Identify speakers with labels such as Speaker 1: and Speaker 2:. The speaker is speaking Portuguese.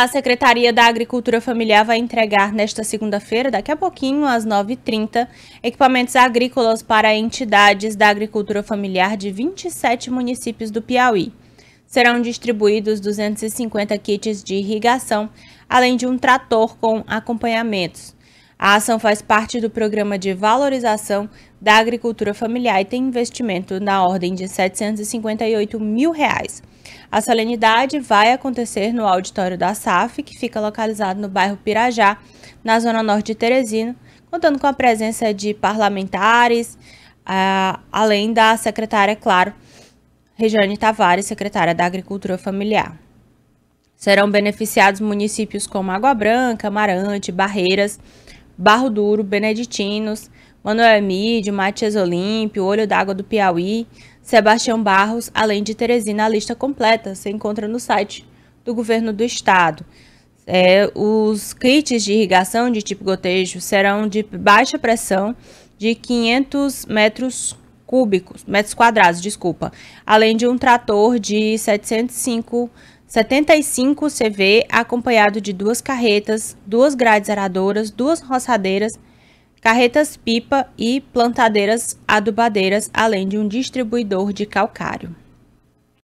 Speaker 1: A Secretaria da Agricultura Familiar vai entregar nesta segunda-feira, daqui a pouquinho, às 9h30, equipamentos agrícolas para entidades da agricultura familiar de 27 municípios do Piauí. Serão distribuídos 250 kits de irrigação, além de um trator com acompanhamentos. A ação faz parte do programa de valorização da agricultura familiar e tem investimento na ordem de R$ 758 mil. Reais. A solenidade vai acontecer no auditório da SAF, que fica localizado no bairro Pirajá, na zona norte de Teresina, contando com a presença de parlamentares, uh, além da secretária, claro, Regiane Tavares, secretária da Agricultura Familiar. Serão beneficiados municípios como Água Branca, Marante, Barreiras, Barro Duro, Beneditinos, Manoel Emílio, Matias Olímpio, Olho d'Água do Piauí, Sebastião Barros, além de Teresina, a lista completa se encontra no site do governo do estado. É, os kits de irrigação de tipo gotejo serão de baixa pressão de 500 metros cúbicos, metros quadrados, desculpa, além de um trator de 705 75 CV acompanhado de duas carretas, duas grades aradoras, duas roçadeiras carretas-pipa e plantadeiras adubadeiras, além de um distribuidor de calcário.